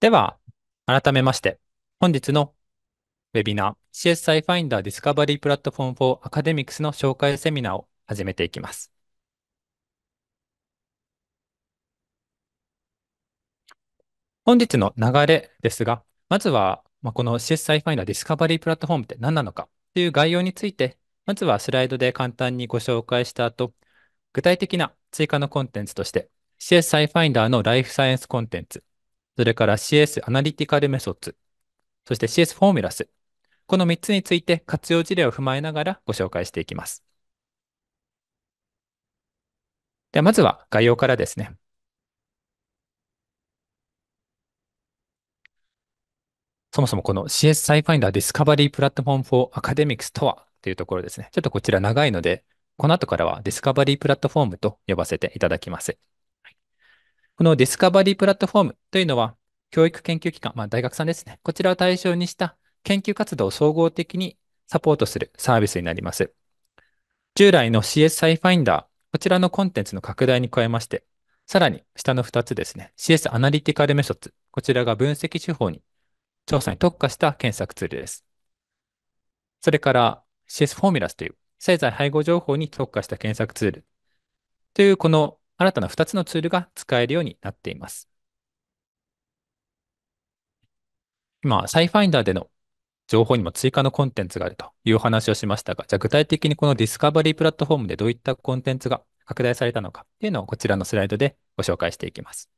では、改めまして、本日のウェビナー CSI Finder Discovery Platform for Academics の紹介セミナーを始めていきます。本日の流れですが、まずは、まあ、この CSI Finder Discovery Platform って何なのかという概要について、まずはスライドで簡単にご紹介した後、具体的な追加のコンテンツとして CSI Finder のライフサイエンスコンテンツそれから CS アナリティカルメソッド、そして CS フォーミュラス。この3つについて活用事例を踏まえながらご紹介していきます。ではまずは概要からですね。そもそもこの CS SciFinder Discovery Platform for Academics とはというところですね。ちょっとこちら長いので、この後からは Discovery プラットフォームと呼ばせていただきます。このディスカバリープラットフォームというのは、教育研究機関、まあ、大学さんですね。こちらを対象にした研究活動を総合的にサポートするサービスになります。従来の CSI ファインダー、こちらのコンテンツの拡大に加えまして、さらに下の2つですね、CS アナリティカルメソッド、こちらが分析手法に調査に特化した検索ツールです。それから CS フォーミュラスという、製材配合情報に特化した検索ツールというこの新たな2つのツールが使えるようになっています。今、サイファインダーでの情報にも追加のコンテンツがあるというお話をしましたが、じゃあ具体的にこのディスカバリープラットフォームでどういったコンテンツが拡大されたのかっていうのをこちらのスライドでご紹介していきます。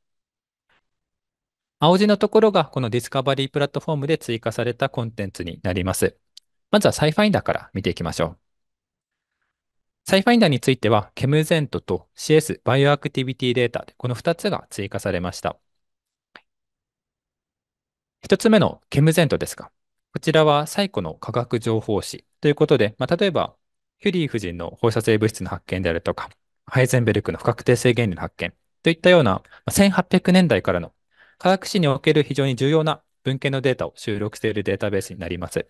青字のところがこのディスカバリープラットフォームで追加されたコンテンツになります。まずはサイファインダーから見ていきましょう。サイファインダーについては、ケムゼントと CS、バイオアクティビティデータで、この2つが追加されました。1つ目のケムゼントですが、こちらは最古の科学情報誌ということで、まあ、例えば、キュリー夫人の放射性物質の発見であるとか、ハイゼンベルクの不確定性原理の発見といったような、1800年代からの科学史における非常に重要な文献のデータを収録しているデータベースになります。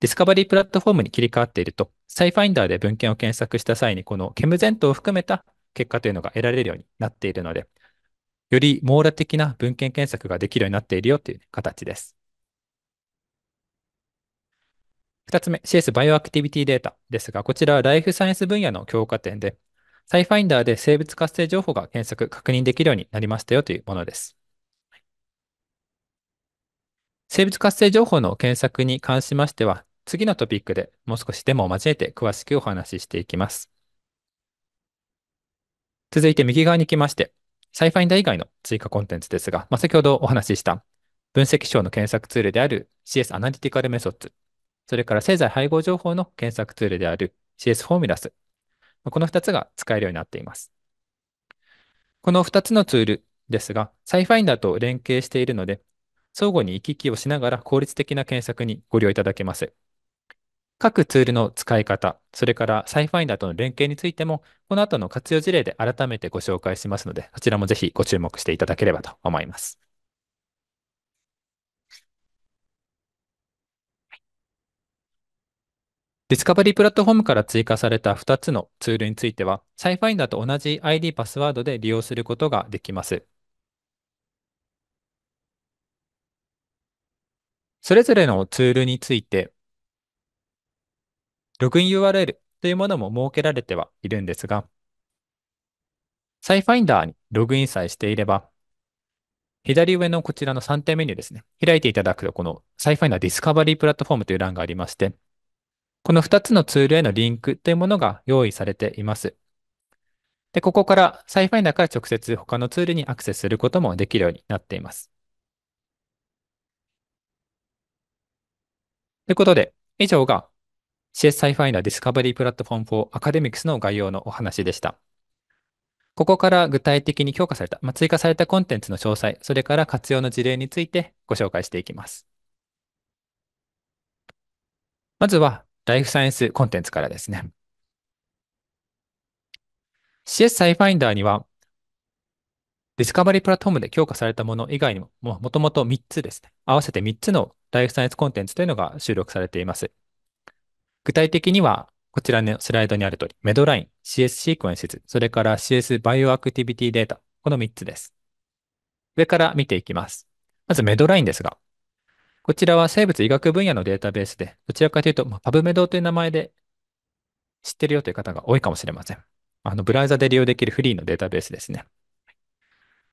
ディスカバリープラットフォームに切り替わっていると、サイファインダーで文献を検索した際に、このケムゼントを含めた結果というのが得られるようになっているので、より網羅的な文献検索ができるようになっているよという形です。二つ目、CS バイオアクティビティデータですが、こちらはライフサイエンス分野の強化点で、サイファインダーで生物活性情報が検索、確認できるようになりましたよというものです。生物活性情報の検索に関しましては、次のトピックでもう少しデモを交えて詳しくお話ししていきます。続いて右側に来まして、サイファインダー以外の追加コンテンツですが、まあ、先ほどお話しした分析書の検索ツールである CS アナリティカルメソッド、それから製剤配合情報の検索ツールである CS フォーミュラス、この2つが使えるようになっています。この2つのツールですが、サイファインダーと連携しているので、相互に行き来をしながら効率的な検索にご利用いただけます。各ツールの使い方、それからサイファインダーとの連携についても、この後の活用事例で改めてご紹介しますので、そちらもぜひご注目していただければと思います。ディスカバリープラットフォームから追加された2つのツールについては、サイファインダーと同じ ID パスワードで利用することができます。それぞれのツールについて、ログイン URL というものも設けられてはいるんですが、サイファインダーにログインさえしていれば、左上のこちらの3点メニューですね。開いていただくと、このサイファインダーディスカバリープラットフォームという欄がありまして、この2つのツールへのリンクというものが用意されています。で、ここからサイファインダーから直接他のツールにアクセスすることもできるようになっています。ということで、以上が CS SciFi のディスカバリープラットフォーム for Academics の概要のお話でした。ここから具体的に強化された、まあ、追加されたコンテンツの詳細、それから活用の事例についてご紹介していきます。まずは、ライフサイエンスコンテンツからですね。CS SciFinder には、ディスカバリープラットフォームで強化されたもの以外にも、もともと3つですね。合わせて3つのライフサイエンスコンテンツというのが収録されています。具体的には、こちらのスライドにある通り、メドライン、CS シークエンシズ、それから CS バイオアクティビティデータ、この3つです。上から見ていきます。まずメドラインですが、こちらは生物医学分野のデータベースで、どちらかというと、パブメドという名前で知ってるよという方が多いかもしれません。あの、ブラウザで利用できるフリーのデータベースですね。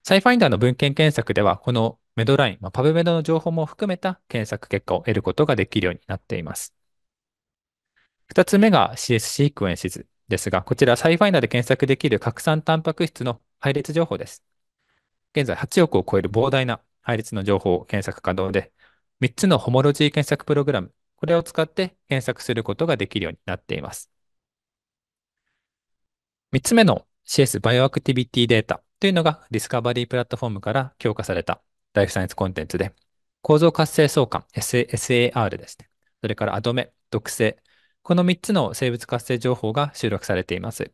サイファインダーの文献検索では、このメドライン、まあ、パブメドの情報も含めた検索結果を得ることができるようになっています。2つ目が CS シークエンシズですが、こちらサイファイナーで検索できる核酸タンパク質の配列情報です。現在8億を超える膨大な配列の情報を検索可能で、3つのホモロジー検索プログラム、これを使って検索することができるようになっています。3つ目の CS バイオアクティビティデータというのがディスカバリープラットフォームから強化されたライフサイエンスコンテンツで、構造活性相関、SAR ですね。それからアドメ、毒性、この3つの生物活性情報が収録されています。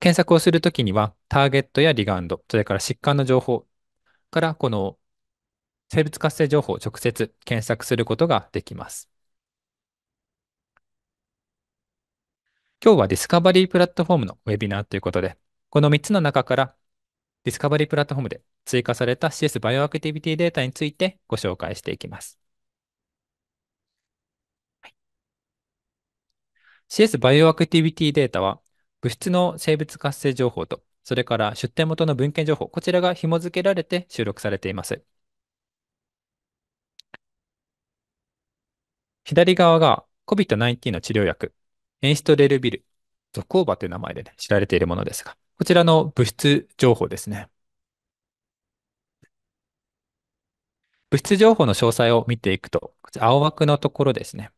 検索をするときには、ターゲットやリガンド、それから疾患の情報から、この生物活性情報を直接検索することができます。今日はディスカバリープラットフォームのウェビナーということで、この3つの中からディスカバリープラットフォームで追加された CS バイオアクティビティデータについてご紹介していきます。CS バイオアクティビティデータは、物質の生物活性情報と、それから出典元の文献情報、こちらが紐付けられて収録されています。左側が COVID-19 の治療薬、エンシトレルビル、ゾコーバという名前で、ね、知られているものですが、こちらの物質情報ですね。物質情報の詳細を見ていくと、こちら青枠のところですね。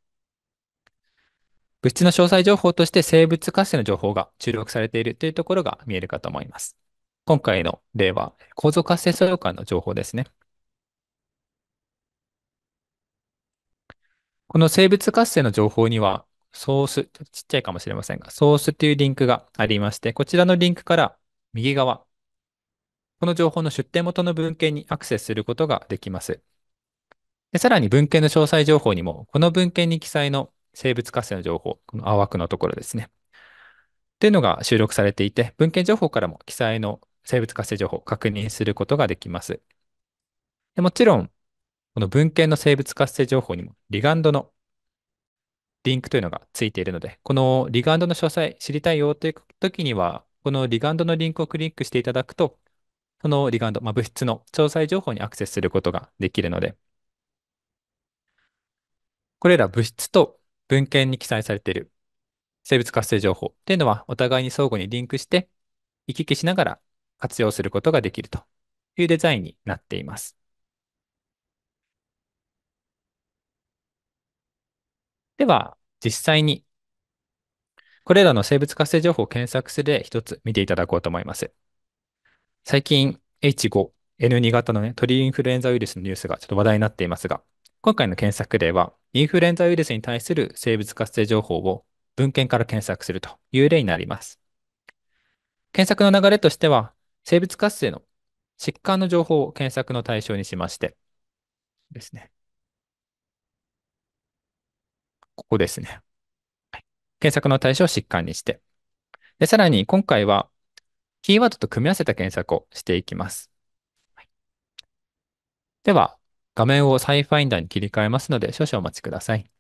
物質の詳細情報として生物活性の情報が注力されているというところが見えるかと思います。今回の例は構造活性素養感の情報ですね。この生物活性の情報にはソース、ちちっちゃいかもしれませんが、ソースというリンクがありまして、こちらのリンクから右側、この情報の出典元の文献にアクセスすることができます。でさらに文献の詳細情報にも、この文献に記載の生物活性の情報、この青枠のところですね。というのが収録されていて、文献情報からも記載の生物活性情報を確認することができます。でもちろん、この文献の生物活性情報にもリガンドのリンクというのがついているので、このリガンドの詳細知りたいよという時には、このリガンドのリンクをクリックしていただくと、そのリガンド、まあ、物質の詳細情報にアクセスすることができるので、これら物質と文献に記載されている生物活性情報っていうのはお互いに相互にリンクして行き来しながら活用することができるというデザインになっています。では、実際にこれらの生物活性情報を検索する例一つ見ていただこうと思います。最近 H5N2 型のね、鳥インフルエンザウイルスのニュースがちょっと話題になっていますが、今回の検索例は、インフルエンザウイルスに対する生物活性情報を文献から検索するという例になります。検索の流れとしては、生物活性の疾患の情報を検索の対象にしまして、ですね。ここですね。検索の対象を疾患にして。でさらに今回は、キーワードと組み合わせた検索をしていきます。では、画面をサイファインダーに切り替えますので少々お待ちください。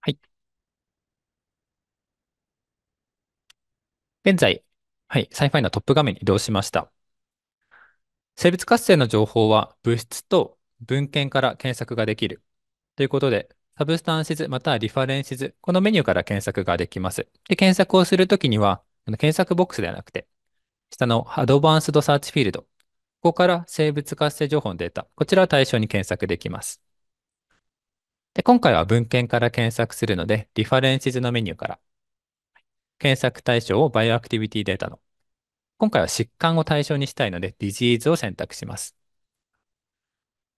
はい。現在、はい、サイファインダートップ画面に移動しました。生物活性の情報は物質と文献から検索ができる。ということで、サブスタンシズまたはリファレンシズ、このメニューから検索ができます。で、検索をするときには、検索ボックスではなくて、下のアドバンスドサーチフィールド。ここから生物活性情報のデータ。こちらを対象に検索できます。で今回は文献から検索するので、リファレンシズのメニューから、検索対象をバイオアクティビティデータの。今回は疾患を対象にしたいので、ディジーズを選択します。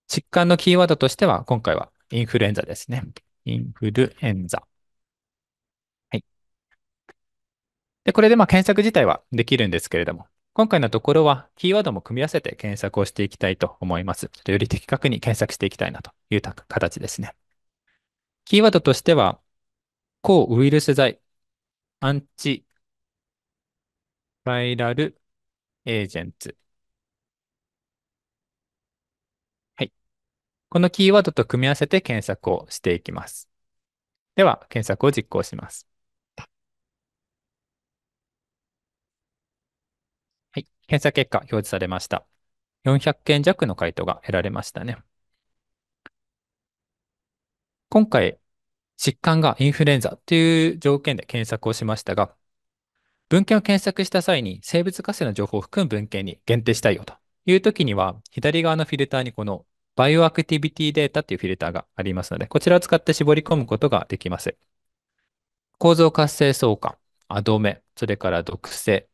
疾患のキーワードとしては、今回はインフルエンザですね。インフルエンザ。で、これでまあ検索自体はできるんですけれども、今回のところはキーワードも組み合わせて検索をしていきたいと思います。ちょっとより的確に検索していきたいなという形ですね。キーワードとしては、抗ウイルス剤、アンチバイラルエージェンツ。はい。このキーワードと組み合わせて検索をしていきます。では、検索を実行します。検査結果表示されました。400件弱の回答が得られましたね。今回、疾患がインフルエンザという条件で検索をしましたが、文献を検索した際に生物活性の情報を含む文献に限定したいよという時には、左側のフィルターにこのバイオアクティビティデータというフィルターがありますので、こちらを使って絞り込むことができます。構造活性相関、アドメ、それから毒性、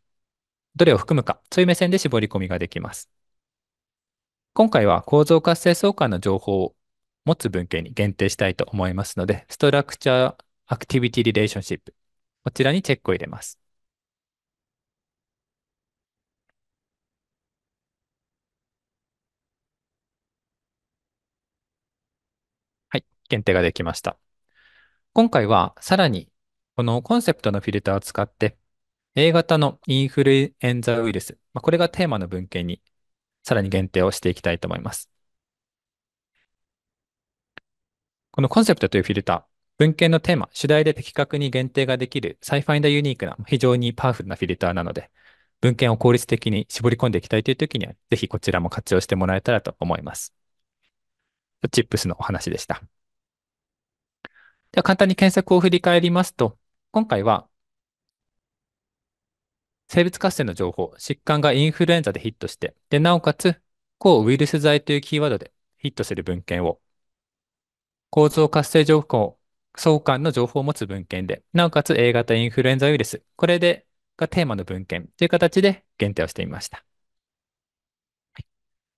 どれを含むか、そういう目線で絞り込みができます。今回は構造活性相関の情報を持つ文献に限定したいと思いますので、ストラクチャーアクティビティリレーションシップ、こちらにチェックを入れます。はい、限定ができました。今回はさらにこのコンセプトのフィルターを使って A 型のインフルエンザウイルス、まあ、これがテーマの文献にさらに限定をしていきたいと思います。このコンセプトというフィルター、文献のテーマ、主題で的確に限定ができるサイファインダーユニークな非常にパワフルなフィルターなので、文献を効率的に絞り込んでいきたいというときには、ぜひこちらも活用してもらえたらと思います。チップスのお話でした。では簡単に検索を振り返りますと、今回は生物活性の情報、疾患がインフルエンザでヒットして、で、なおかつ、抗ウイルス剤というキーワードでヒットする文献を、構造活性情報、相関の情報を持つ文献で、なおかつ A 型インフルエンザウイルス、これでがテーマの文献という形で限定をしてみました。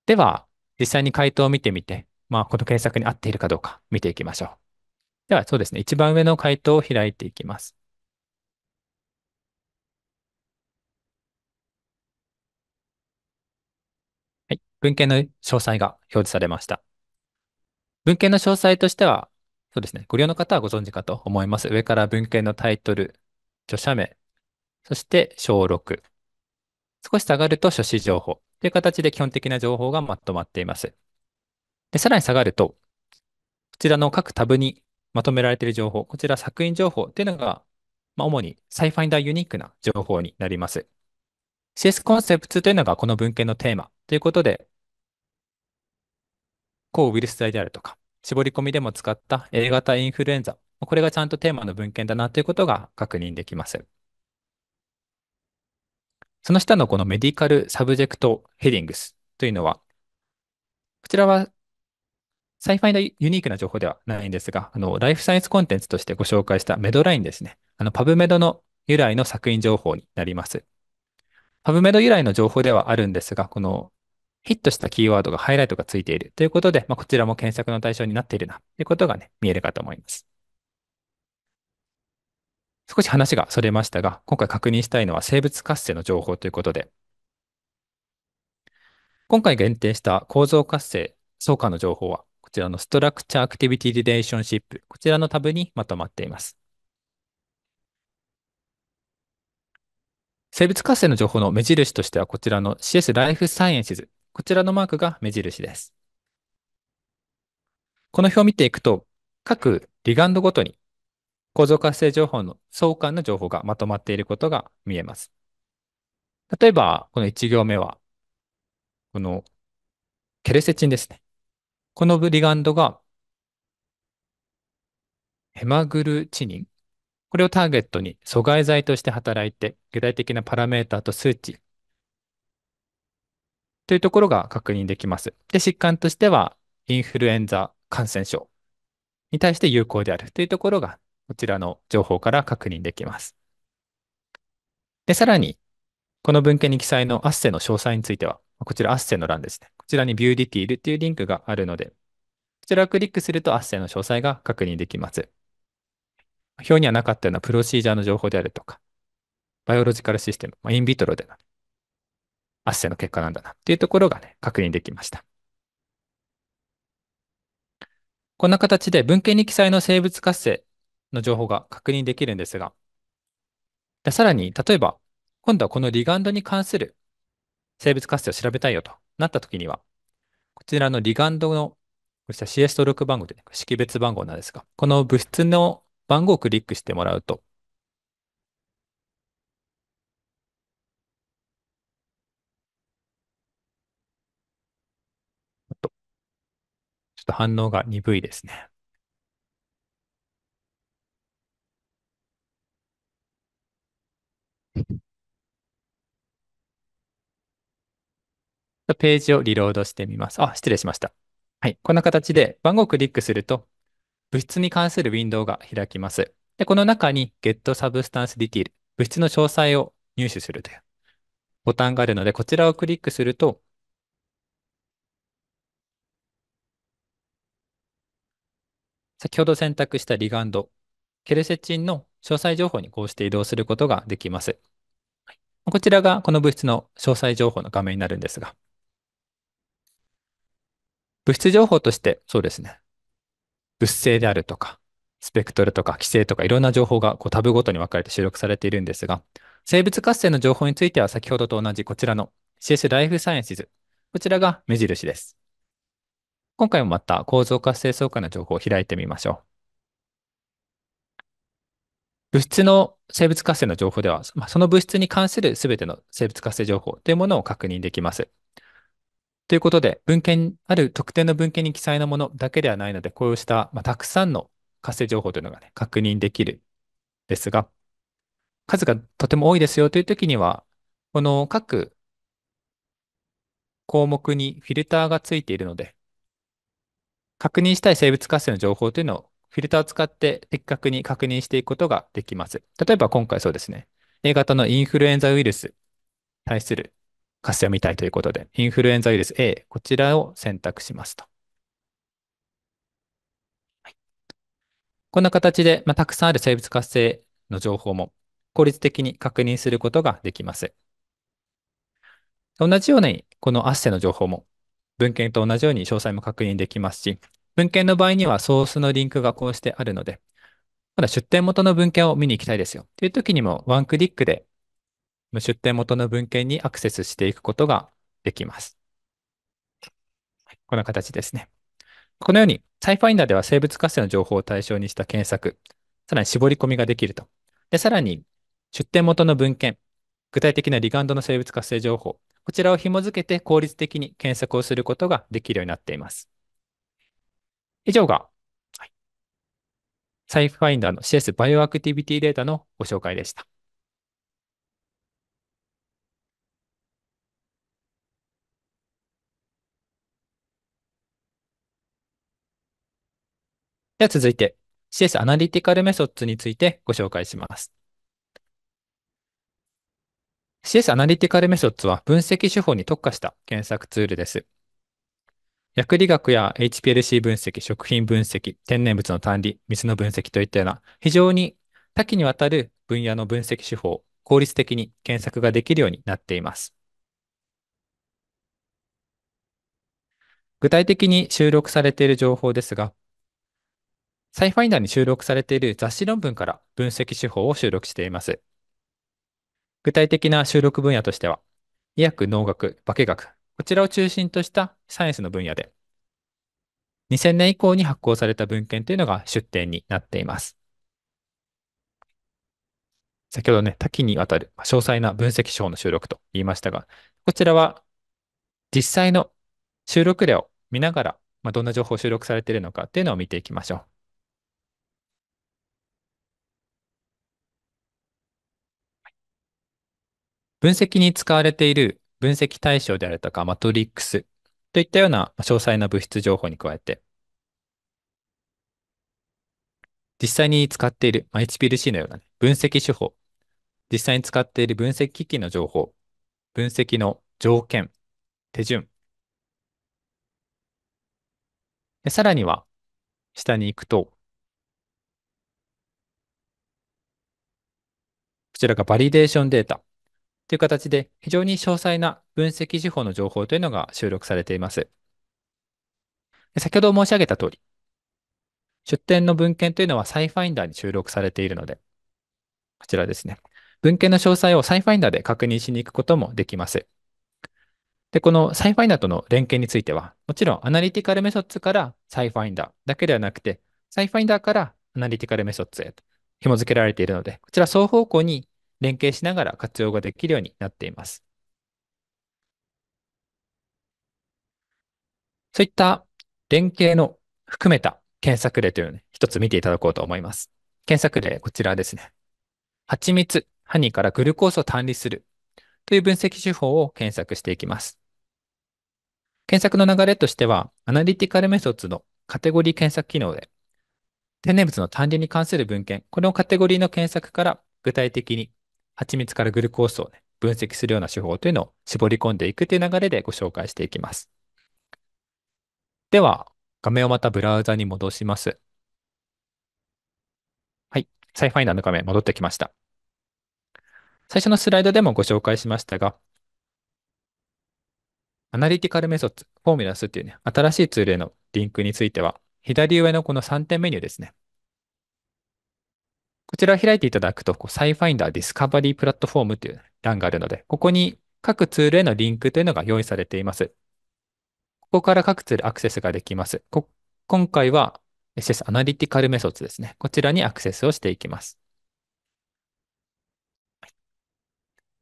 では、実際に回答を見てみて、まあ、この検索に合っているかどうか見ていきましょう。では、そうですね。一番上の回答を開いていきます。文献の詳細が表示されました。文献の詳細としては、そうですね、ご利用の方はご存知かと思います。上から文献のタイトル、著者名、そして小6。少し下がると書誌情報という形で基本的な情報がまとまっています。でさらに下がると、こちらの各タブにまとめられている情報、こちら作品情報というのが、まあ、主にサイファインダーユニークな情報になります。CS コンセプトというのがこの文献のテーマということで、抗ウイルス剤であるとか、絞り込みでも使った A 型インフルエンザ、これがちゃんとテーマの文献だなということが確認できます。その下のこのメディカルサブジェクトヘディングスというのは、こちらはサイファイのユニークな情報ではないんですが、あの、ライフサイエンスコンテンツとしてご紹介したメドラインですね。あの、パブメドの由来の作品情報になります。パブメド由来の情報ではあるんですが、このヒットしたキーワードがハイライトがついているということで、まあ、こちらも検索の対象になっているなということがね、見えるかと思います。少し話がそれましたが、今回確認したいのは生物活性の情報ということで、今回限定した構造活性相関の情報は、こちらのストラクチャーアクティビティリレーションシップ、こちらのタブにまとまっています。生物活性の情報の目印としては、こちらの CS ライフサイエンシズこちらのマークが目印です。この表を見ていくと、各リガンドごとに構造活性情報の相関の情報がまとまっていることが見えます。例えば、この1行目は、このケルセチンですね。このリガンドがヘマグルチニン。これをターゲットに阻害剤として働いて、具体的なパラメータと数値、というところが確認できます。で、疾患としては、インフルエンザ感染症に対して有効であるというところが、こちらの情報から確認できます。で、さらに、この文献に記載のアッセの詳細については、こちらアッセの欄ですね。こちらにビューディティールというリンクがあるので、こちらをクリックするとアッセの詳細が確認できます。表にはなかったようなプロシージャーの情報であるとか、バイオロジカルシステム、まあ、インビトロでの圧生の結果なんだなっていうところがね、確認できました。こんな形で文献に記載の生物活性の情報が確認できるんですが、でさらに、例えば、今度はこのリガンドに関する生物活性を調べたいよとなった時には、こちらのリガンドのこちら CS 登録番号で、ね、識別番号なんですが、この物質の番号をクリックしてもらうと、っと反応が鈍いですね。ページをリロードしてみます。あ、失礼しました。はい。こんな形で番号をクリックすると、物質に関するウィンドウが開きます。で、この中に Get Substance Detail、物質の詳細を入手するというボタンがあるので、こちらをクリックすると、先ほど選択したリガンド、ケルセチンの詳細情報にこうして移動することができます。こちらがこの物質の詳細情報の画面になるんですが、物質情報として、そうですね、物性であるとか、スペクトルとか規制とかいろんな情報がこうタブごとに分かれて収録されているんですが、生物活性の情報については先ほどと同じこちらの CS ライフサイエンシズ、こちらが目印です。今回もまた構造活性相関の情報を開いてみましょう。物質の生物活性の情報では、まその物質に関する全ての生物活性情報というものを確認できます。ということで、文献、ある特定の文献に記載のものだけではないので、こうした、まあ、たくさんの活性情報というのが、ね、確認できるですが、数がとても多いですよというときには、この各項目にフィルターがついているので、確認したい生物活性の情報というのをフィルターを使って的確に確認していくことができます。例えば今回そうですね、A 型のインフルエンザウイルス対する活性を見たいということで、インフルエンザウイルス A、こちらを選択しますと。はい、こんな形で、まあ、たくさんある生物活性の情報も効率的に確認することができます。同じように、このアッセの情報も文献と同じように詳細も確認できますし、文献の場合にはソースのリンクがこうしてあるので、まだ出典元の文献を見に行きたいですよ。という時にもワンクリックで出典元の文献にアクセスしていくことができます。こんな形ですね。このように、サイファインダーでは生物活性の情報を対象にした検索、さらに絞り込みができると。で、さらに、出典元の文献、具体的なリガンドの生物活性情報、こちらを紐付けて効率的に検索をすることができるようになっています。以上が、はい、サイファインダーの CS バイオアクティビティデータのご紹介でした。では続いて CS アナリティカルメソッドについてご紹介します。CS アナリティカルメソッドは分析手法に特化した検索ツールです。薬理学や HPLC 分析、食品分析、天然物の管理、水の分析といったような非常に多岐にわたる分野の分析手法を効率的に検索ができるようになっています。具体的に収録されている情報ですが、サイファインダーに収録されている雑誌論文から分析手法を収録しています。具体的な収録分野としては、医薬、農学、化学、こちらを中心としたサイエンスの分野で、2000年以降に発行された文献というのが出典になっています。先ほどね、多岐にわたる詳細な分析書の収録と言いましたが、こちらは実際の収録例を見ながら、まあ、どんな情報を収録されているのかというのを見ていきましょう。分析に使われている分析対象であるとか、マトリックスといったような詳細な物質情報に加えて、実際に使っている、まあ、HPLC のような、ね、分析手法、実際に使っている分析機器の情報、分析の条件、手順。でさらには、下に行くと、こちらがバリデーションデータ。という形で、非常に詳細な分析手法の情報というのが収録されています。先ほど申し上げた通り、出典の文献というのはサイファインダーに収録されているので、こちらですね。文献の詳細をサイファインダーで確認しに行くこともできます。で、このサイファインダーとの連携については、もちろんアナリティカルメソッドからサイファインダーだけではなくて、サイファインダーからアナリティカルメソッドへと紐付けられているので、こちら双方向に連携しながら活用ができるようになっています。そういった連携の含めた検索例というのを、ね、一つ見ていただこうと思います。検索例、こちらですね。蜂蜜、ハニーからグルコースを単離するという分析手法を検索していきます。検索の流れとしては、アナリティカルメソッドのカテゴリー検索機能で、天然物の単離に関する文献、これをカテゴリーの検索から具体的に蜂蜜からグルコースを、ね、分析するような手法というのを絞り込んでいくという流れでご紹介していきます。では、画面をまたブラウザに戻します。はい。サイファインダーの画面戻ってきました。最初のスライドでもご紹介しましたが、アナリティカルメソッド、フォーミュラスっていうね、新しいツールへのリンクについては、左上のこの3点メニューですね。こちら開いていただくと、こう SciFinder Discovery プラットフォームという欄があるので、ここに各ツールへのリンクというのが用意されています。ここから各ツールアクセスができます。今回は SS アナリティカルメソッドですね。こちらにアクセスをしていきます。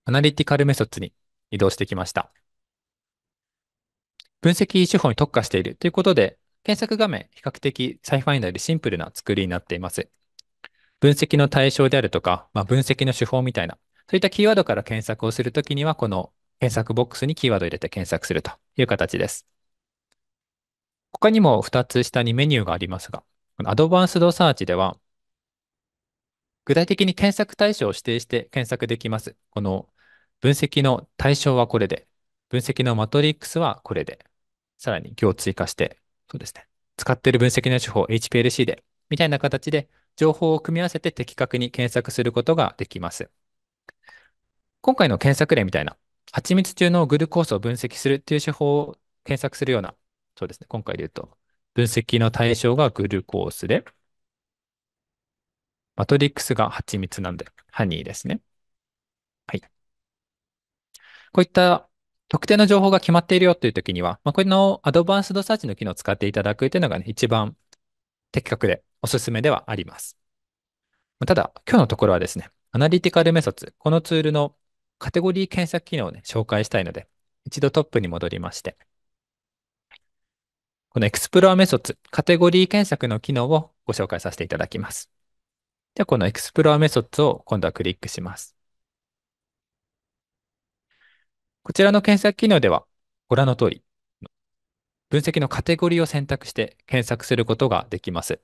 アナリティカルメソッドに移動してきました。分析手法に特化しているということで、検索画面、比較的 SciFinder よりシンプルな作りになっています。分析の対象であるとか、まあ、分析の手法みたいな、そういったキーワードから検索をするときには、この検索ボックスにキーワードを入れて検索するという形です。他にも2つ下にメニューがありますが、このアドバンスドサーチでは、具体的に検索対象を指定して検索できます。この分析の対象はこれで、分析のマトリックスはこれで、さらに行を追加して、そうですね、使っている分析の手法 HPLC で、みたいな形で情報を組み合わせて的確に検索することができます。今回の検索例みたいな、蜂蜜中のグルコースを分析するっていう手法を検索するような、そうですね、今回で言うと、分析の対象がグルコースで、マトリックスが蜂蜜なんで、ハニーですね。はい。こういった特定の情報が決まっているよという時には、まあ、これのアドバンスドサーチの機能を使っていただくというのが、ね、一番的確でおすすめではあります。ただ、今日のところはですね、アナリティカルメソッド、このツールのカテゴリー検索機能を、ね、紹介したいので、一度トップに戻りまして、このエクスプロアメソッド、カテゴリー検索の機能をご紹介させていただきます。では、このエクスプロアメソッドを今度はクリックします。こちらの検索機能では、ご覧の通り、分析のカテゴリーを選択して検索することができます。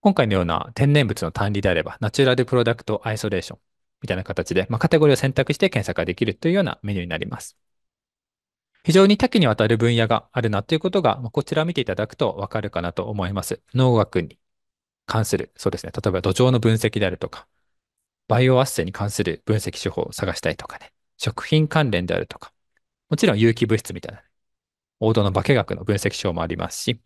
今回のような天然物の単理であれば、ナチュラルプロダクトアイソレーションみたいな形で、まあ、カテゴリーを選択して検索ができるというようなメニューになります。非常に多岐にわたる分野があるなということが、まあ、こちらを見ていただくとわかるかなと思います。農学に関する、そうですね、例えば土壌の分析であるとか、バイオアッセに関する分析手法を探したいとかね、食品関連であるとか、もちろん有機物質みたいな王道の化学の分析書もありますし、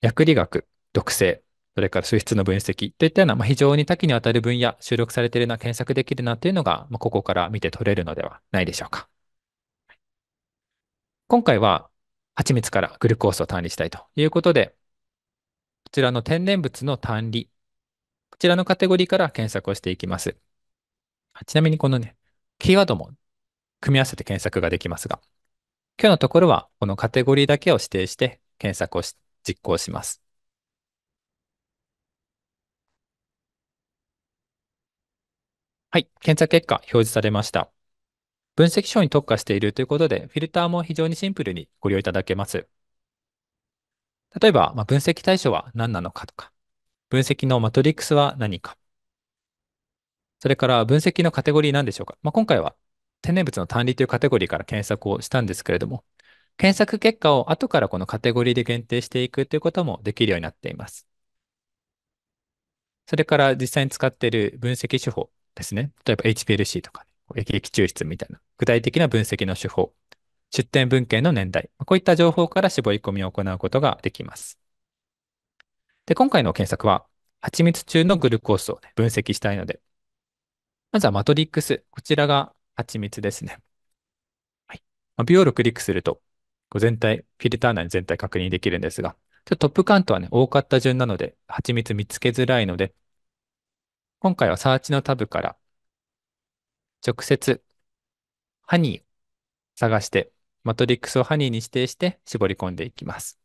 薬理学、毒性、それから水質の分析といったような、まあ、非常に多岐にわたる分野、収録されているな、検索できるなというのが、まあ、ここから見て取れるのではないでしょうか。今回は、蜂蜜からグルコースを単理したいということで、こちらの天然物の単理、こちらのカテゴリーから検索をしていきます。ちなみにこのね、キーワードも組み合わせて検索ができますが、今日のところは、このカテゴリーだけを指定して検索をし実行します。はい、検索結果表示されました。分析書に特化しているということで、フィルターも非常にシンプルにご利用いただけます。例えば、まあ、分析対象は何なのかとか、分析のマトリックスは何か、それから分析のカテゴリー何でしょうか。まあ、今回は天然物の単理というカテゴリーから検索をしたんですけれども、検索結果を後からこのカテゴリーで限定していくということもできるようになっています。それから実際に使っている分析手法ですね。例えば HPLC とか、ね、液液抽出みたいな具体的な分析の手法、出典文献の年代、こういった情報から絞り込みを行うことができます。で、今回の検索は、蜂蜜中のグルコースを、ね、分析したいので、まずはマトリックス。こちらが蜂蜜ですね。はい。まあ、ビオールをクリックすると、こう全体、フィルター内に全体確認できるんですが、ちょっとトップカントはね、多かった順なので、蜂蜜見つけづらいので、今回はサーチのタブから、直接、ハニーを探して、マトリックスをハニーに指定して絞り込んでいきます。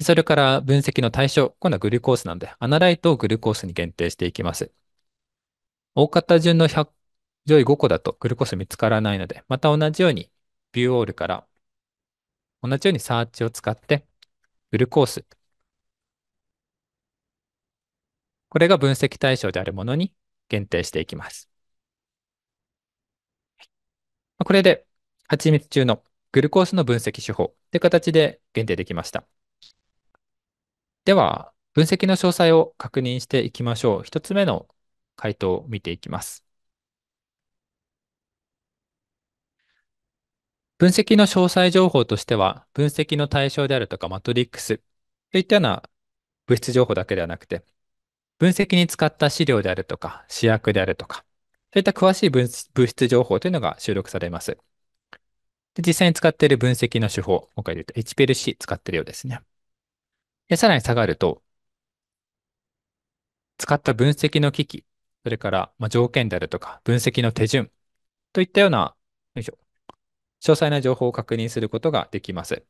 それから分析の対象、今度はグルコースなんで、アナライトをグルコースに限定していきます。大方順の100上位5個だとグルコース見つからないので、また同じようにビューオールから同じようにサーチを使ってグルコース。これが分析対象であるものに限定していきます。これで蜂蜜中のグルコースの分析手法という形で限定できました。では、分析の詳細を確認していきましょう。一つ目の回答を見ていきます。分析の詳細情報としては、分析の対象であるとかマトリックスといったような物質情報だけではなくて、分析に使った資料であるとか、試薬であるとか、そういった詳しい物質情報というのが収録されます。で実際に使っている分析の手法、今回で言うと HPLC 使っているようですね。でさらに下がると、使った分析の機器それから、まあ、条件であるとか、分析の手順といったような、よいしょ、詳細な情報を確認することができます。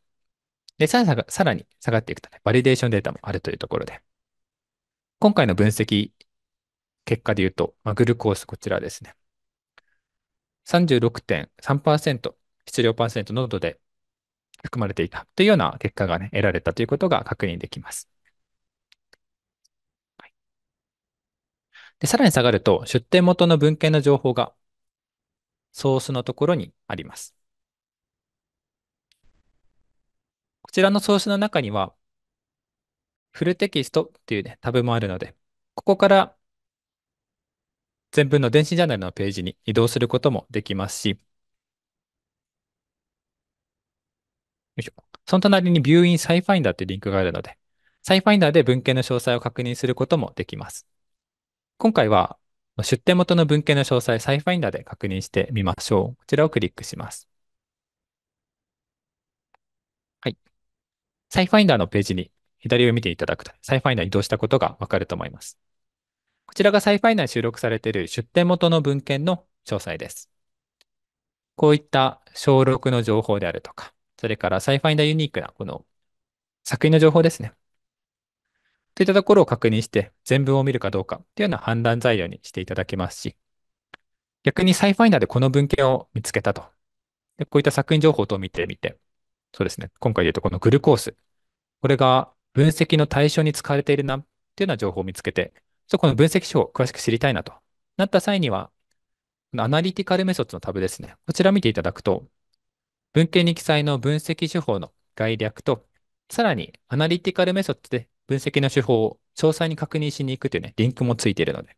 で、さらさらに下がっていくとね、バリデーションデータもあるというところで。今回の分析結果で言うと、まあ、グルコースこちらですね。36.3%、質量パーセント濃度で含まれていたというような結果が、ね、得られたということが確認できます。で、さらに下がると、出典元の文献の情報がソースのところにあります。こちらのソースの中には、フルテキストっていう、ね、タブもあるので、ここから全文の電子ジャーナルのページに移動することもできますし、よいしょその隣に View in SciFinder っていうリンクがあるので、SciFinder で文献の詳細を確認することもできます。今回は出典元の文献の詳細、サイファインダーで確認してみましょう。こちらをクリックします。はい。サイファインダーのページに左を見ていただくと、サイファインダーに移動したことがわかると思います。こちらがサイファインダーに収録されている出典元の文献の詳細です。こういった小6の情報であるとか、それからサイファインダーユニークなこの作品の情報ですね。といったところを確認して、全文を見るかどうかというような判断材料にしていただけますし、逆にサイファイナーでこの文献を見つけたと。でこういった作品情報等を見てみて、そうですね、今回で言うとこのグルコース、これが分析の対象に使われているなというような情報を見つけて、ちょこの分析手法を詳しく知りたいなとなった際には、このアナリティカルメソッドのタブですね、こちら見ていただくと、文献に記載の分析手法の概略と、さらにアナリティカルメソッドで分析の手法を詳細に確認しに行くというね、リンクもついているので。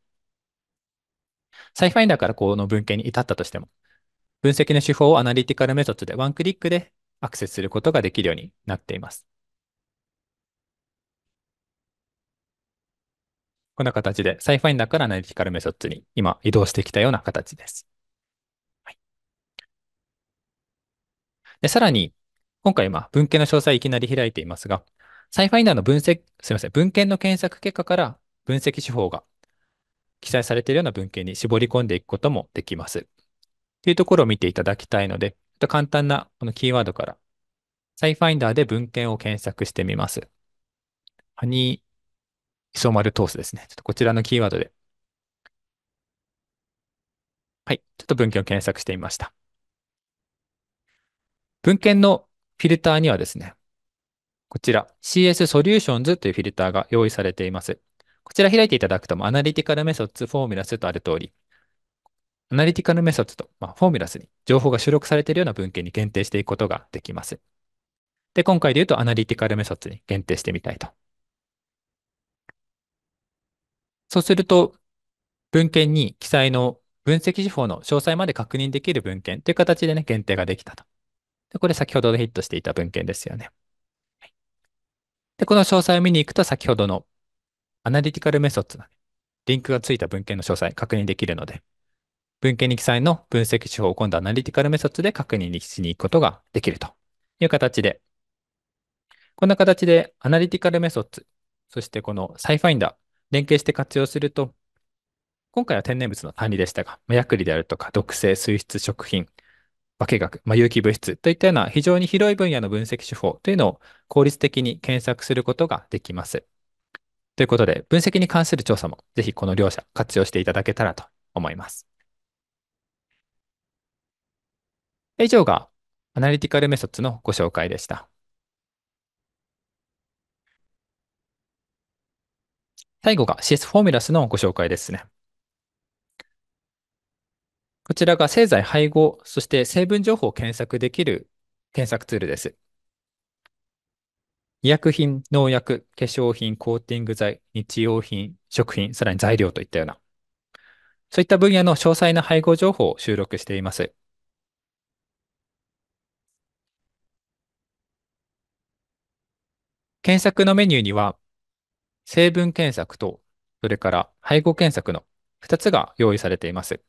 サイファインダーからこの文献に至ったとしても、分析の手法をアナリティカルメソッドでワンクリックでアクセスすることができるようになっています。こんな形で、サイファインダーからアナリティカルメソッドに今移動してきたような形です。はい、でさらに、今回、ま文献の詳細いきなり開いていますが、サイファインダーの分析、すみません、文献の検索結果から分析手法が記載されているような文献に絞り込んでいくこともできます。というところを見ていただきたいので、簡単なこのキーワードから、サイファインダーで文献を検索してみます。ハニーイソマルトースですね。ちょっとこちらのキーワードで。はい。ちょっと文献を検索してみました。文献のフィルターにはですね、こちら CS Solutions というフィルターが用意されています。こちら開いていただくと、アナリティカルメソッド、フォーミュラスとある通り、アナリティカルメソッドと、まあ、フォーミュラスに情報が収録されているような文献に限定していくことができます。で、今回で言うとアナリティカルメソッドに限定してみたいと。そうすると、文献に記載の分析手法の詳細まで確認できる文献という形でね、限定ができたと。でこれ先ほどヒットしていた文献ですよね。で、この詳細を見に行くと、先ほどのアナリティカルメソッド、リンクがついた文献の詳細確認できるので、文献に記載の分析手法を今度アナリティカルメソッドで確認しに行くことができるという形で、こんな形でアナリティカルメソッド、そしてこのサイファインダー、連携して活用すると、今回は天然物の管理でしたが、薬理であるとか、毒性、水質、食品、化学、まあ、有機物質といったような非常に広い分野の分析手法というのを効率的に検索することができます。ということで、分析に関する調査もぜひこの両者活用していただけたらと思います。以上がアナリティカルメソッドのご紹介でした。最後が CS フォーミュラスのご紹介ですね。こちらが製剤配合、そして成分情報を検索できる検索ツールです。医薬品、農薬、化粧品、コーティング剤、日用品、食品、さらに材料といったような、そういった分野の詳細な配合情報を収録しています。検索のメニューには、成分検索と、それから配合検索の2つが用意されています。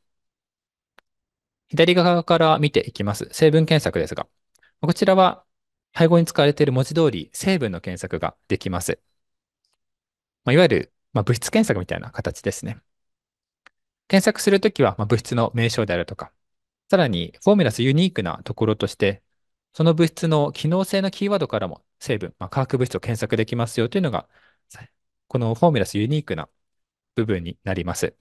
左側から見ていきます。成分検索ですが、こちらは配合に使われている文字通り成分の検索ができます。まあ、いわゆる、まあ、物質検索みたいな形ですね。検索するときは、まあ、物質の名称であるとか、さらにフォーミュラスユニークなところとして、その物質の機能性のキーワードからも成分、まあ、化学物質を検索できますよというのが、このフォーミュラスユニークな部分になります。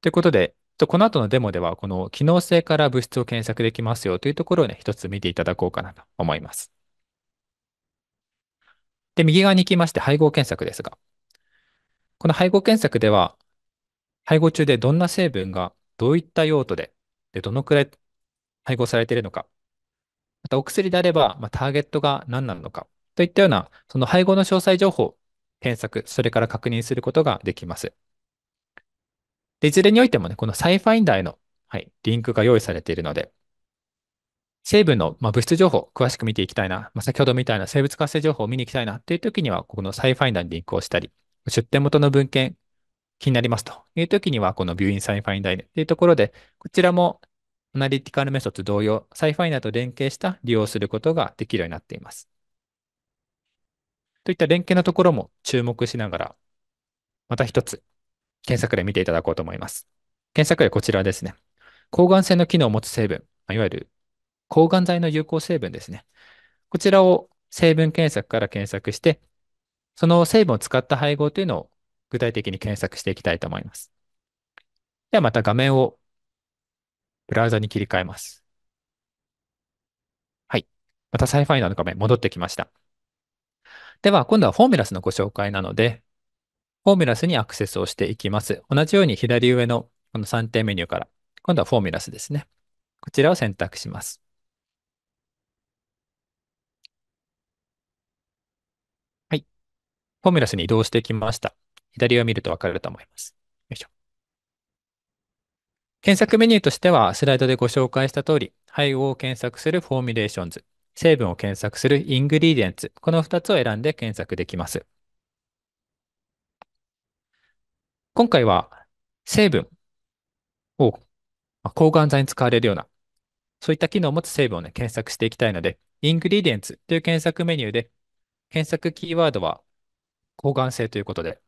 ということで、とこの後のデモでは、この機能性から物質を検索できますよというところをね、一つ見ていただこうかなと思います。で、右側に行きまして、配合検索ですが、この配合検索では、配合中でどんな成分がどういった用途で、でどのくらい配合されているのか、またお薬であれば、まあ、ターゲットが何なのかといったような、その配合の詳細情報、検索、それから確認することができます。で、いずれにおいてもね、このサイファインダーへの、はい、リンクが用意されているので、成分の、まあ、物質情報を詳しく見ていきたいな、まあ、先ほどみたいな生物活性情報を見に行きたいなっていう時には、このサイファインダーにリンクをしたり、出典元の文献気になりますという時には、このビューインサイファインダーというところで、こちらもアナリティカルメソッド同様、サイファインダーと連携した利用することができるようになっています。といった連携のところも注目しながら、また一つ検索例見ていただこうと思います。検索例こちらですね。抗がん性の機能を持つ成分、いわゆる抗がん剤の有効成分ですね。こちらを成分検索から検索して、その成分を使った配合というのを具体的に検索していきたいと思います。ではまた画面をブラウザに切り替えます。はい。またサイファイナーの画面戻ってきました。では今度はフォーミュラスのご紹介なので、フォーミュラスにアクセスをしていきます。同じように左上のこの3点メニューから、今度はフォーミュラスですね。こちらを選択します。はい。フォーミュラスに移動してきました。左を見るとわかると思います。よいしょ。検索メニューとしては、スライドでご紹介した通り、配合を検索するフォーミュレーションズ、成分を検索するイングリーデンツ、この2つを選んで検索できます。今回は成分を、抗がん剤に使われるような、そういった機能を持つ成分をね、検索していきたいので、イングリデンツという検索メニューで、検索キーワードは抗がん性ということで、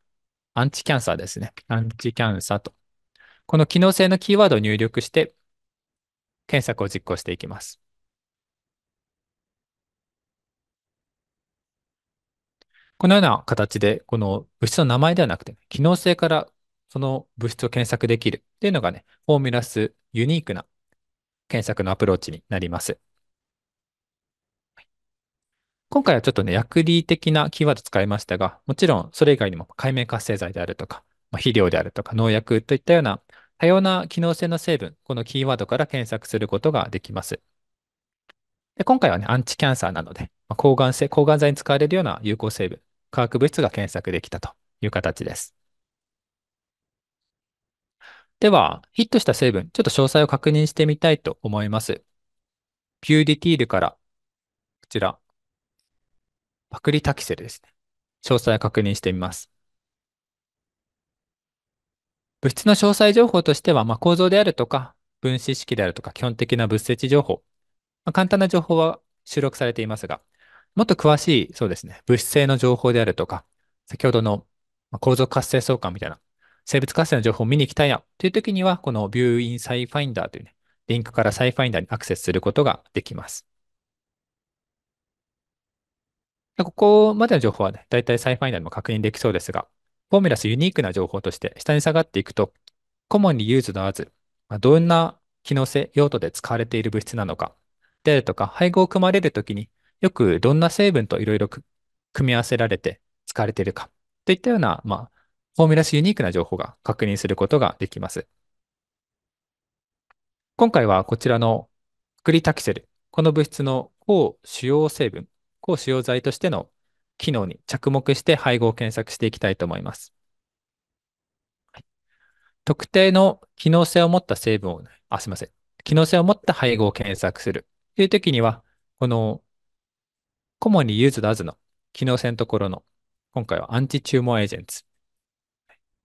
アンチキャンサーですね。アンチキャンサーと。この機能性のキーワードを入力して、検索を実行していきます。このような形で、この物質の名前ではなくて、機能性からその物質を検索できるっていうのがね、フォーミュラスユニークな検索のアプローチになります。今回はちょっとね、薬理的なキーワード使いましたが、もちろんそれ以外にも界面活性剤であるとか、まあ、肥料であるとか農薬といったような多様な機能性の成分、このキーワードから検索することができます。で今回はね、アンチキャンサーなので、まあ、抗がん性、抗がん剤に使われるような有効成分、化学物質が検索できたという形です。では、ヒットした成分、ちょっと詳細を確認してみたいと思います。ピューディティールから、こちら、パクリタキセルですね。詳細を確認してみます。物質の詳細情報としては、まあ、構造であるとか、分子式であるとか、基本的な物質情報、まあ、簡単な情報は収録されていますが、もっと詳しい、そうですね、物質性の情報であるとか、先ほどの構造活性相関みたいな、生物活性の情報を見に行きたいなという時には、この View in SciFinder という、ね、リンクから SciFinder にアクセスすることができます。ここまでの情報はね、だいたい SciFinder でも確認できそうですが、フォーミュラスユニークな情報として下に下がっていくと、コモンにユーズのあず、どんな機能性、用途で使われている物質なのか、であるとか、配合を組まれるときによくどんな成分といろいろ組み合わせられて使われているかといったような、まあ、フォーミュラスユニークな情報が確認することができます。今回はこちらのグリタキセル、この物質の抗主要成分、抗主要剤としての機能に着目して配合を検索していきたいと思います。特定の機能性を持った成分を、あ、すいません。機能性を持った配合を検索するというときには、この、コモンにユーズドアズの機能性のところの、今回はアンチ注文エージェンツ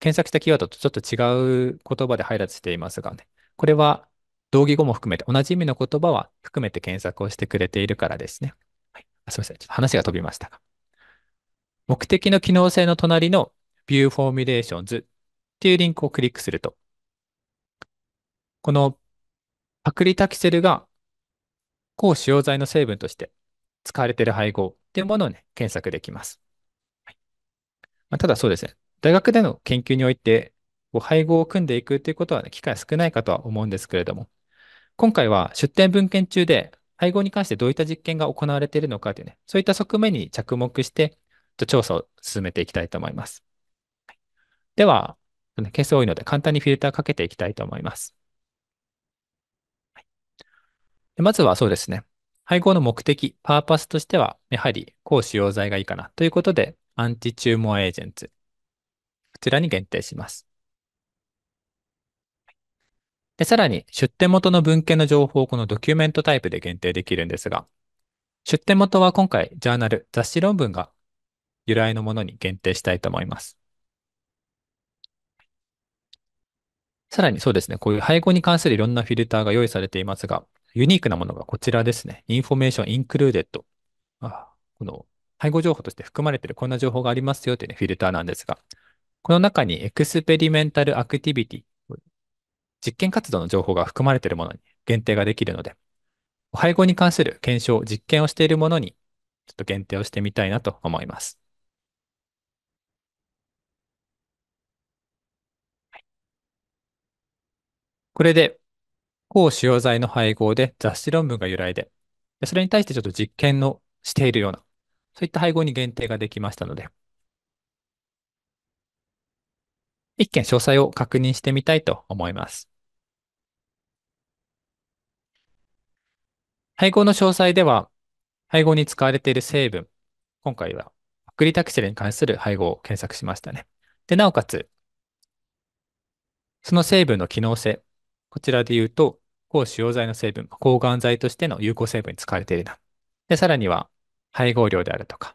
検索したキーワードとちょっと違う言葉で配達していますがね、これは同義語も含めて、同じ意味の言葉は含めて検索をしてくれているからですね。はい、あすみません。ちょっと話が飛びましたが。目的の機能性の隣の View Formulations っていうリンクをクリックすると、このパクリタキセルが抗使用剤の成分として使われている配合っていうものをね、検索できます。はいまあ、ただそうですね。大学での研究において、配合を組んでいくということは、ね、機会少ないかとは思うんですけれども、今回は出展文献中で配合に関してどういった実験が行われているのかというね、そういった側面に着目して、調査を進めていきたいと思います。では、ケース多いので簡単にフィルターかけていきたいと思います。まずはそうですね。配合の目的、パーパスとしては、やはり抗使用剤がいいかなということで、アンチ注文エージェンツちらに限定します。で、さらに出典元の文献の情報をこのドキュメントタイプで限定できるんですが、出典元は今回ジャーナル、雑誌論文が由来のものに限定したいと思います。さらにそうですね、こういう配合に関するいろんなフィルターが用意されていますが、ユニークなものがこちらですね。インフォメーションインクルーデッド。この配合情報として含まれているこんな情報がありますよという、ね、フィルターなんですが、この中にエクスペリメンタルアクティビティ、実験活動の情報が含まれているものに限定ができるので、配合に関する検証、実験をしているものに、ちょっと限定をしてみたいなと思います。これで、抗使用剤の配合で雑誌論文が由来で、それに対してちょっと実験のしているような、そういった配合に限定ができましたので、一件詳細を確認してみたいと思います。配合の詳細では、配合に使われている成分、今回はアクリタクシルに関する配合を検索しましたね。で、なおかつ、その成分の機能性、こちらで言うと、抗腫瘍剤の成分、抗がん剤としての有効成分に使われているな。で、さらには、配合量であるとか、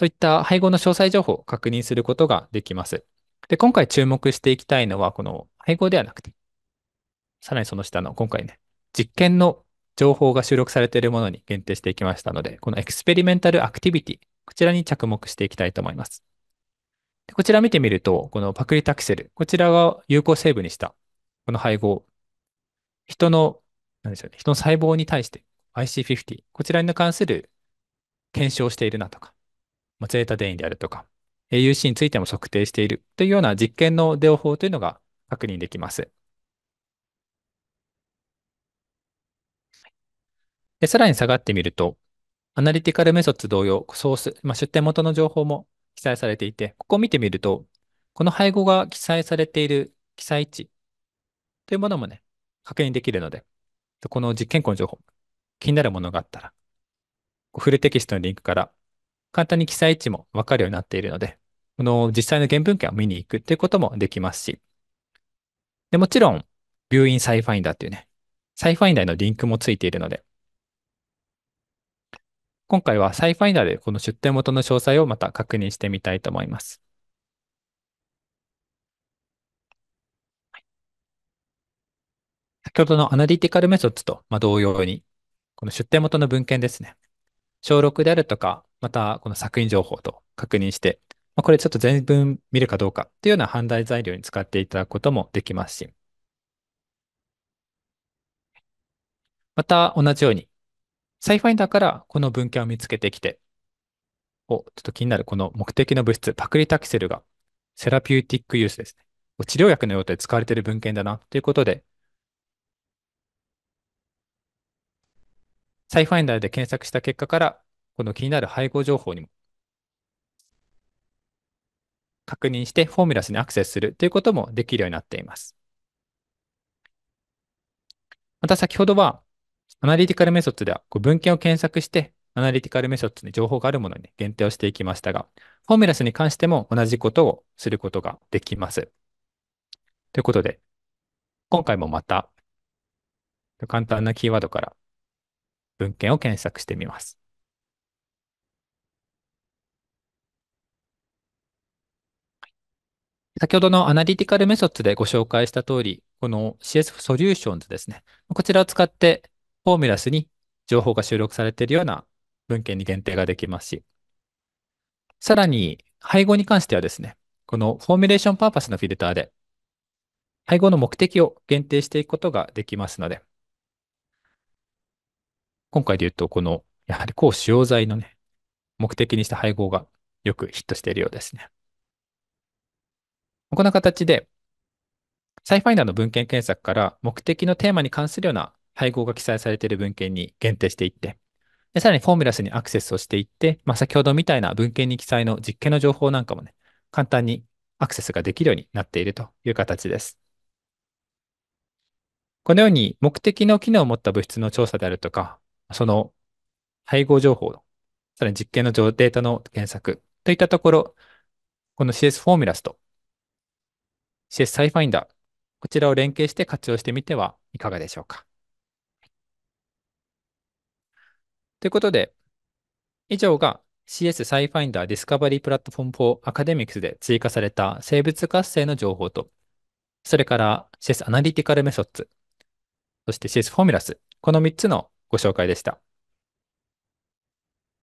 そういった配合の詳細情報を確認することができます。で、今回注目していきたいのは、この配合ではなくて、さらにその下の、今回ね、実験の情報が収録されているものに限定していきましたので、このエクスペリメンタルアクティビティ、こちらに着目していきたいと思います。でこちら見てみると、このパクリタクセル、こちらが有効成分にした、この配合、人の、何でしょうね、人の細胞に対して IC50、こちらに関する検証しているなとか、まあ、ゼータ電位であるとか、AUC についても測定しているというような実験の両方というのが確認できます。でさらに下がってみると、アナリティカルメソッド同様、ソース、まあ、出典元の情報も記載されていて、ここを見てみると、この配合が記載されている記載値というものもね、確認できるので、この実験項の情報、気になるものがあったら、フルテキストのリンクから簡単に記載位置もわかるようになっているので、この実際の原文献を見に行くっていうこともできますし、でもちろん、ビューインサイファインダーっていうね、サイファインダーのリンクもついているので、今回はサイファインダーでこの出典元の詳細をまた確認してみたいと思います。先ほどのアナリティカルメソッドと同様に、この出典元の文献ですね。小6であるとか、またこの作品情報と確認して、まあ、これちょっと全文見るかどうかっていうような判断材料に使っていただくこともできますし、また同じように、サイファインダーからこの文献を見つけてきて、お、ちょっと気になるこの目的の物質、パクリタキセルがセラピューティックユースですね。治療薬の用途で使われている文献だなということで、サイファインダーで検索した結果からこの気になる配合情報にも確認してフォーミュラスにアクセスするということもできるようになっています。また先ほどは、アナリティカルメソッドでは文献を検索して、アナリティカルメソッドに情報があるものに限定をしていきましたが、フォーミュラスに関しても同じことをすることができます。ということで、今回もまた、簡単なキーワードから文献を検索してみます。先ほどのアナリティカルメソッドでご紹介した通り、この CSF ソリューションズですね。こちらを使って、フォーミュラスに情報が収録されているような文献に限定ができますし、さらに、配合に関してはですね、このフォーミュレーションパーパスのフィルターで、配合の目的を限定していくことができますので、今回で言うと、この、やはり抗使用剤のね、目的にした配合がよくヒットしているようですね。こんな形で、サイファインダーの文献検索から目的のテーマに関するような配合が記載されている文献に限定していって、でさらにフォーミュラスにアクセスをしていって、まあ、先ほどみたいな文献に記載の実験の情報なんかもね、簡単にアクセスができるようになっているという形です。このように目的の機能を持った物質の調査であるとか、その配合情報さらに実験のデータの検索といったところ、この CS フォーミュラスとシェスサイファインダー、こちらを連携して活用してみてはいかがでしょうか。ということで、以上が CS サイファインダーディスカバリープラットフォーム4アカデミックスで追加された生物活性の情報と、それからシェスアナリティカルメソッド、そしてシ c スフォーミュラス、この3つのご紹介でした。